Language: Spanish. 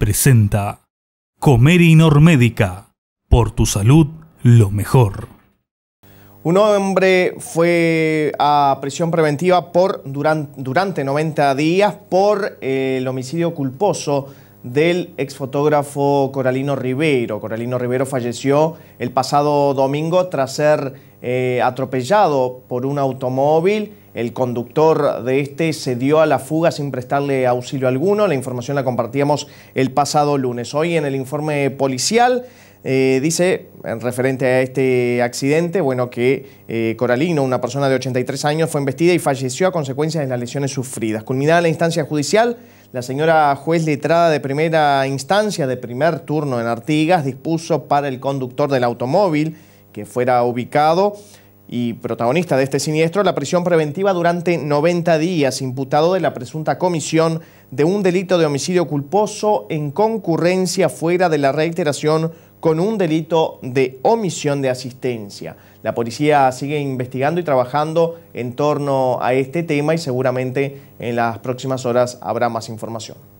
presenta Comer Inormédica. Por tu salud, lo mejor. Un hombre fue a prisión preventiva por, durante, durante 90 días por eh, el homicidio culposo del exfotógrafo Coralino Rivero. Coralino Rivero falleció el pasado domingo tras ser eh, atropellado por un automóvil. El conductor de este se dio a la fuga sin prestarle auxilio alguno. La información la compartíamos el pasado lunes. Hoy en el informe policial eh, dice, en referente a este accidente, bueno, que eh, Coralino, una persona de 83 años, fue embestida y falleció a consecuencia de las lesiones sufridas. Culminada la instancia judicial, la señora juez letrada de primera instancia, de primer turno en Artigas, dispuso para el conductor del automóvil que fuera ubicado y protagonista de este siniestro, la prisión preventiva durante 90 días, imputado de la presunta comisión de un delito de homicidio culposo en concurrencia fuera de la reiteración con un delito de omisión de asistencia. La policía sigue investigando y trabajando en torno a este tema y seguramente en las próximas horas habrá más información.